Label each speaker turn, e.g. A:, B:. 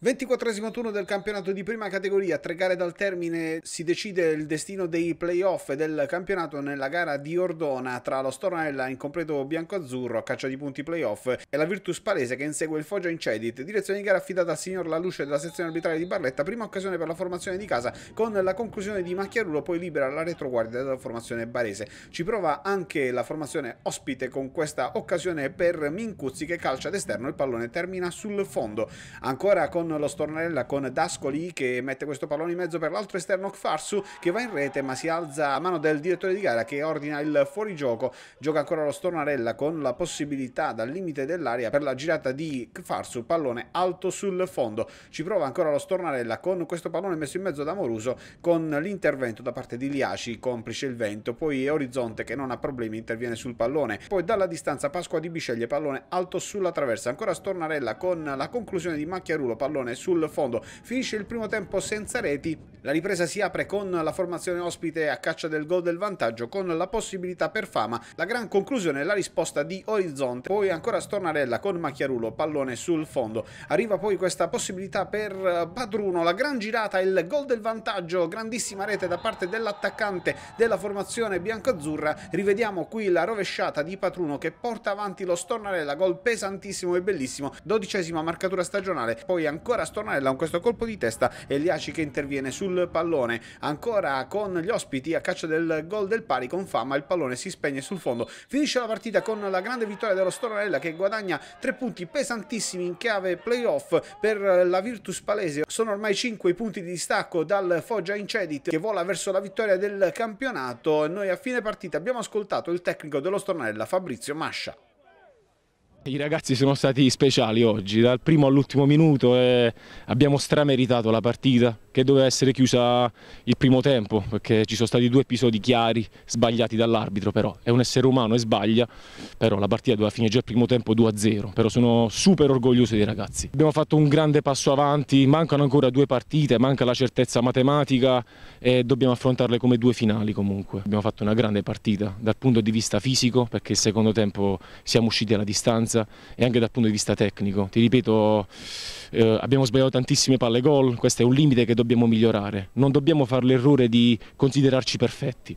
A: 24 esimo turno del campionato di prima categoria, tre gare dal termine, si decide il destino dei playoff del campionato nella gara di Ordona tra lo Stornella in completo bianco-azzurro a caccia di punti playoff e la Virtus Palese che insegue il Foggia Incedit. Direzione di gara affidata al signor La Luce della sezione arbitrale di Barletta, prima occasione per la formazione di casa con la conclusione di Macchiarulo, poi libera la retroguardia della formazione barese. Ci prova anche la formazione ospite con questa occasione per Mincuzzi che calcia d'esterno, il pallone termina sul fondo. Ancora con con lo stornarella con Dascoli che mette questo pallone in mezzo per l'altro esterno Kfarsu che va in rete ma si alza a mano del direttore di gara che ordina il fuorigioco, gioca ancora lo stornarella con la possibilità dal limite dell'area per la girata di Kfarsu, pallone alto sul fondo, ci prova ancora lo stornarella con questo pallone messo in mezzo da Moruso con l'intervento da parte di Liaci, complice il vento, poi Orizzonte che non ha problemi interviene sul pallone, poi dalla distanza Pasqua di Bisceglie, pallone alto sulla traversa, ancora stornarella con la conclusione di Macchiarulo, pallone pallone sul fondo. Finisce il primo tempo senza reti. La ripresa si apre con la formazione ospite a caccia del gol del vantaggio, con la possibilità per Fama. La gran conclusione è la risposta di Orizzonte. Poi ancora Stornarella con Macchiarulo, pallone sul fondo. Arriva poi questa possibilità per Padruno, la gran girata, il gol del vantaggio, grandissima rete da parte dell'attaccante della formazione biancoazzurra. Rivediamo qui la rovesciata di Patruno che porta avanti lo Stornarella, gol pesantissimo e bellissimo, dodicesima marcatura stagionale. Poi ancora ancora Stornella con questo colpo di testa e Liaci che interviene sul pallone, ancora con gli ospiti a caccia del gol del pari con Fama, il pallone si spegne sul fondo, finisce la partita con la grande vittoria dello Stornella che guadagna tre punti pesantissimi in chiave playoff per la Virtus Palese, sono ormai 5 i punti di distacco dal Foggia Incedit che vola verso la vittoria del campionato, noi a fine partita abbiamo ascoltato il tecnico dello Stornella Fabrizio Mascia.
B: I ragazzi sono stati speciali oggi, dal primo all'ultimo minuto e abbiamo strameritato la partita che doveva essere chiusa il primo tempo, perché ci sono stati due episodi chiari, sbagliati dall'arbitro però, è un essere umano e sbaglia, però la partita doveva finire già il primo tempo 2-0, però sono super orgoglioso dei ragazzi. Abbiamo fatto un grande passo avanti, mancano ancora due partite, manca la certezza matematica e dobbiamo affrontarle come due finali comunque. Abbiamo fatto una grande partita dal punto di vista fisico, perché il secondo tempo siamo usciti alla distanza e anche dal punto di vista tecnico, ti ripeto eh, abbiamo sbagliato tantissime palle gol, questo è un limite che dobbiamo migliorare, non dobbiamo fare l'errore di considerarci perfetti.